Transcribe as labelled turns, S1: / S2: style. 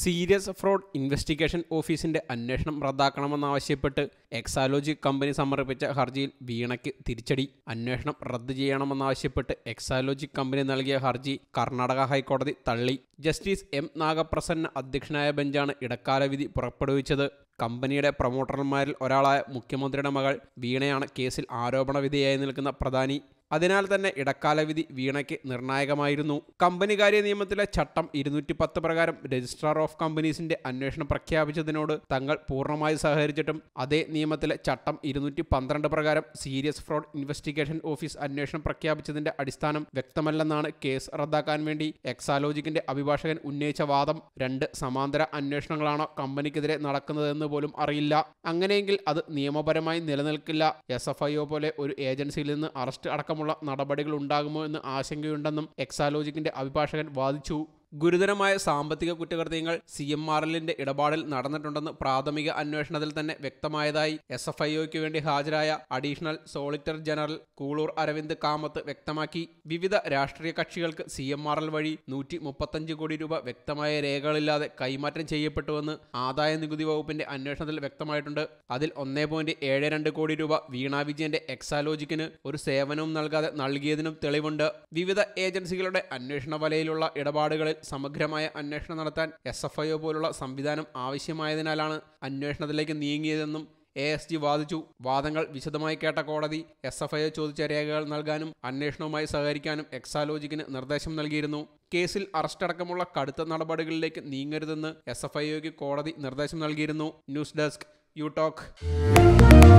S1: serious fraud investigation ഓഫീസിന്റെ അന്വേഷണം റദ്ദാക്കണമെന്നാവശ്യപ്പെട്ട് Exalogic company സമർപ്പിച്ച ഹർജിയിൽ വീണയ്ക്ക് തിരിച്ചടി അന്വേഷണം റദ്ദു ചെയ്യണമെന്നാവശ്യപ്പെട്ട് എക്സാലോജി കമ്പനി നൽകിയ ഹർജി കർണാടക ഹൈക്കോടതി തള്ളി ജസ്റ്റിസ് എം നാഗപ്രസന്ന അധ്യക്ഷനായ ബെഞ്ചാണ് ഇടക്കാല വിധി പുറപ്പെടുവിച്ചത് കമ്പനിയുടെ പ്രൊമോട്ടർമാരിൽ ഒരാളായ മുഖ്യമന്ത്രിയുടെ മകൾ വീണയാണ് കേസിൽ ആരോപണ വിധേയായി നിൽക്കുന്ന പ്രധാനി അതിനാൽ തന്നെ ഇടക്കാല വിധി വീണയ്ക്ക് നിർണായകമായിരുന്നു കമ്പനി കാര്യ നിയമത്തിലെ ചട്ടം ഇരുന്നൂറ്റി പത്ത് പ്രകാരം രജിസ്ട്രാർ ഓഫ് കമ്പനീസിന്റെ അന്വേഷണം പ്രഖ്യാപിച്ചതിനോട് തങ്ങൾ പൂർണ്ണമായി സഹകരിച്ചിട്ടും അതേ നിയമത്തിലെ ചട്ടം ഇരുന്നൂറ്റി പന്ത്രണ്ട് പ്രകാരം സീരിയസ് ഫ്രോഡ് ഇൻവെസ്റ്റിഗേഷൻ ഓഫീസ് അന്വേഷണം പ്രഖ്യാപിച്ചതിന്റെ അടിസ്ഥാനം വ്യക്തമല്ലെന്നാണ് കേസ് റദ്ദാക്കാൻ വേണ്ടി എക്സാലോജിക്കിന്റെ അഭിഭാഷകൻ ഉന്നയിച്ച വാദം രണ്ട് സമാന്തര അന്വേഷണങ്ങളാണോ കമ്പനിക്കെതിരെ നടക്കുന്നതെന്ന് പോലും അറിയില്ല അങ്ങനെയെങ്കിൽ അത് നിയമപരമായി നിലനിൽക്കില്ല എസ് എഫ് പോലെ ഒരു ഏജൻസിയിൽ നിന്ന് അറസ്റ്റ് അടക്കമുള്ള നടപടികൾ ഉണ്ടാകുമോ എന്ന് ആശങ്കയുണ്ടെന്നും എക്സാലോജിക്കിന്റെ അഭിഭാഷകൻ വാദിച്ചു ഗുരുതരമായ സാമ്പത്തിക കുറ്റകൃത്യങ്ങൾ സി എം ആർ എല്ലിന്റെ ഇടപാടിൽ നടന്നിട്ടുണ്ടെന്ന് പ്രാഥമിക അന്വേഷണത്തിൽ തന്നെ വ്യക്തമായതായി എസ് എഫ് ഐ വേണ്ടി ഹാജരായ additional solicitor general Koolur Aravind Kamath വ്യക്തമാക്കി വിവിധ രാഷ്ട്രീയ കക്ഷികൾക്ക് സി എം ആർ എൽ വഴി നൂറ്റി മുപ്പത്തഞ്ച് കോടി രൂപ വ്യക്തമായ രേഖകളില്ലാതെ കൈമാറ്റം ചെയ്യപ്പെട്ടുവെന്ന് ആദായ നികുതി വകുപ്പിന്റെ അന്വേഷണത്തിൽ വ്യക്തമായിട്ടുണ്ട് അതിൽ ഒന്നേ പോയിന്റ് ഏഴ് രണ്ട് കോടി രൂപ വീണ വിജയന്റെ എക്സാലോജിക്കിന് ഒരു സേവനവും നൽകാതെ നൽകിയതിനും തെളിവുണ്ട് വിവിധ ഏജൻസികളുടെ അന്വേഷണ വലയിലുള്ള ഇടപാടുകളിൽ സമഗ്രമായ അന്വേഷണം നടത്താൻ എസ് എഫ് ഐ ഒ പോലുള്ള സംവിധാനം ആവശ്യമായതിനാലാണ് അന്വേഷണത്തിലേക്ക് നീങ്ങിയതെന്നും എ എസ് ജി വാദിച്ചു വാദങ്ങൾ വിശദമായി കേട്ട കോടതി എസ് എഫ് ഐ ചോദിച്ച രേഖകൾ നൽകാനും അന്വേഷണവുമായി സഹകരിക്കാനും എക്സാലോജിക്കിന് നിർദ്ദേശം നൽകിയിരുന്നു കേസിൽ അറസ്റ്റടക്കമുള്ള കടുത്ത നടപടികളിലേക്ക് നീങ്ങരുതെന്ന് എസ് എഫ് ഐ കോടതി നിർദ്ദേശം നൽകിയിരുന്നു ന്യൂസ് ഡെസ്ക് യു ടോക്ക്